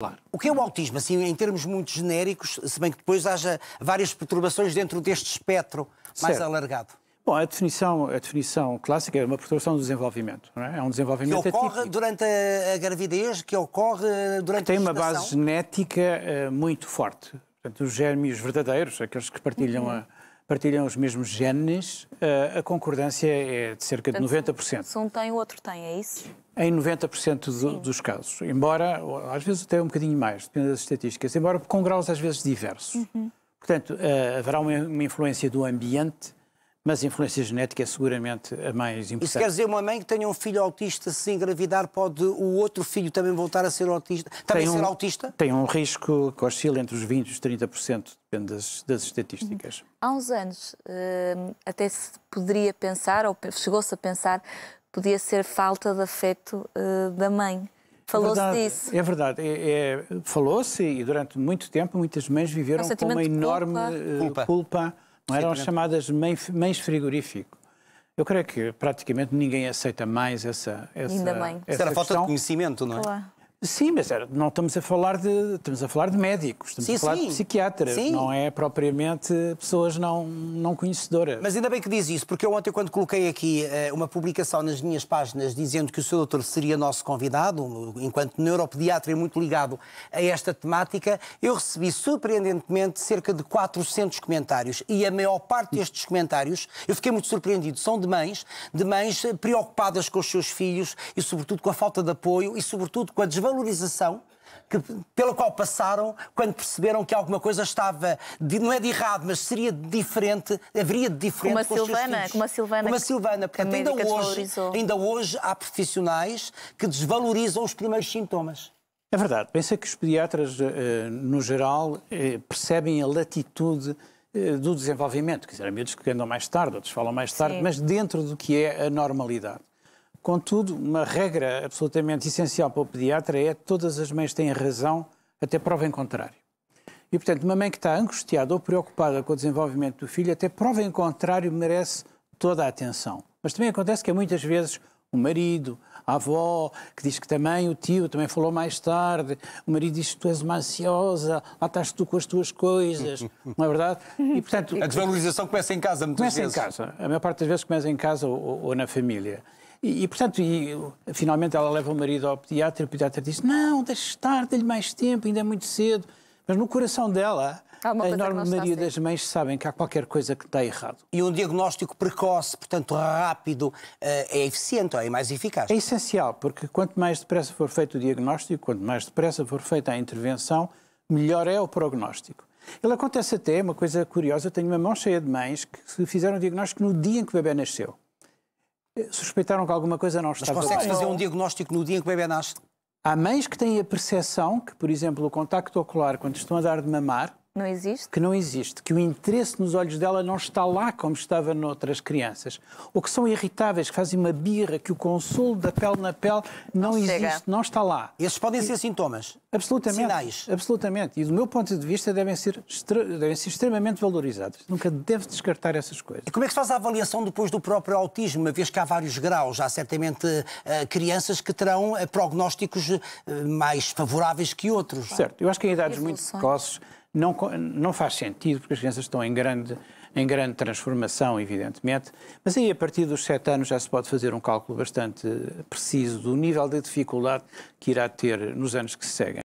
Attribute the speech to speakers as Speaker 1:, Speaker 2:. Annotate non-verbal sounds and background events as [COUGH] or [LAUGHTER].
Speaker 1: Claro. O que é o
Speaker 2: autismo, assim, em termos muito genéricos, se bem que depois haja várias perturbações dentro deste espectro mais certo. alargado?
Speaker 1: Bom, a definição, a definição clássica é uma perturbação do desenvolvimento. É? é? um desenvolvimento que ocorre
Speaker 2: atípico. durante a, a, gravidez, que ocorre eh, durante que a Tem uma base
Speaker 1: genética uh, muito forte. Portanto, os gêmeos verdadeiros, aqueles que partilham uhum. a partilham os mesmos genes, eh, a concordância é de cerca de Portanto, 90%. Se
Speaker 2: um tem, o outro tem, é isso?
Speaker 1: Em 90% do, dos casos, embora, às vezes até um bocadinho mais, dependendo das estatísticas, embora com graus às vezes diversos. Uhum. Portanto, eh, haverá uma influência do ambiente mas a influência genética é seguramente a mais importante. Isso quer dizer
Speaker 2: uma mãe que tenha um filho autista, se engravidar, pode o outro filho também voltar a ser autista? Também tem um, ser autista?
Speaker 1: Tem um risco que oscila entre os 20% e os 30%, depende das, das estatísticas. Uhum.
Speaker 2: Há uns anos hum, até se poderia pensar, ou chegou-se a pensar, podia ser falta de afeto eh, da mãe. Falou-se é disso. É
Speaker 1: verdade. É, é Falou-se e durante muito tempo muitas mães viveram é com uma enorme culpa, eh, culpa não eram as chamadas mães frigorífico. Eu creio que praticamente ninguém aceita mais essa. essa Ainda bem. Essa Isso era questão. falta de conhecimento, não é? Claro. Sim, mas não estamos a falar de estamos a falar de médicos, estamos sim, a falar sim. de psiquiatras, sim. não é propriamente pessoas não não conhecedoras. Mas ainda bem que diz isso, porque eu ontem quando coloquei
Speaker 2: aqui eh, uma publicação nas minhas páginas dizendo que o seu doutor seria nosso convidado, enquanto neuropediatra e muito ligado a esta temática, eu recebi surpreendentemente cerca de 400 comentários e a maior parte destes comentários, eu fiquei muito surpreendido, são de mães, de mães preocupadas com os seus filhos e sobretudo com a falta de apoio e sobretudo com a desvalorização valorização que, pela qual passaram quando perceberam que alguma coisa estava, de, não é de errado, mas seria de diferente, haveria de diferente uma com Silvana, Como a Silvana. Como a Silvana. Portanto, ainda hoje, ainda hoje há profissionais que desvalorizam os primeiros
Speaker 1: sintomas. É verdade. Pensa que os pediatras, eh, no geral, eh, percebem a latitude eh, do desenvolvimento. Quer dizer, há miúdos que andam mais tarde, outros falam mais tarde, Sim. mas dentro do que é a normalidade. Contudo, uma regra absolutamente essencial para o pediatra é que todas as mães têm razão, até prova em contrário. E, portanto, uma mãe que está angustiada ou preocupada com o desenvolvimento do filho, até prova em contrário, merece toda a atenção. Mas também acontece que é muitas vezes o marido, a avó, que diz que também o tio também falou mais tarde, o marido diz que tu és uma ansiosa, lá estás tu com as tuas coisas, [LAUGHS] não é verdade? E, portanto, a
Speaker 2: desvalorização começa em casa muitas começa vezes. Começa
Speaker 1: em casa, a maior parte das vezes começa em casa ou, ou, ou na família. E, e, portanto, e, eh, finalmente ela leva o marido ao pediatra e o pediatra diz: Não, deixa estar, dê-lhe mais tempo, ainda é muito cedo. Mas no coração dela, a enorme maioria das mães sabem que há qualquer coisa que está errado. E um diagnóstico precoce, portanto rápido, eh, é eficiente ou é mais eficaz? É essencial, porque quanto mais depressa for feito o diagnóstico, quanto mais depressa for feita a intervenção, melhor é o prognóstico. Ele acontece até, uma coisa curiosa, eu tenho uma mão cheia de mães que fizeram o diagnóstico no dia em que o bebê nasceu suspeitaram que alguma coisa não estava bem. Mas consegue fazer um diagnóstico no dia em que o bebê nasce? Há mães que têm a percepção que, por exemplo, o contacto ocular, quando estão a dar de mamar, não existe? Que não existe, que o interesse nos olhos dela não está lá como estava noutras crianças. Ou que são irritáveis, que fazem uma birra, que o consolo da pele na pele não, não existe, não está lá. Esses podem ser sintomas. Absolutamente. Sinais. Absolutamente. E do meu ponto de vista devem ser, devem ser extremamente valorizados. Nunca deve descartar essas coisas.
Speaker 2: E como é que se faz a avaliação depois do próprio autismo, uma vez que há vários graus? Há certamente
Speaker 1: uh, crianças que terão uh, prognósticos uh, mais favoráveis que outros. Certo. Eu acho que em idades muito precoces não, não faz sentido, porque as crianças estão em grande, em grande transformação, evidentemente, mas aí a partir dos sete anos já se pode fazer um cálculo bastante preciso do nível de dificuldade que irá ter nos anos que se seguem.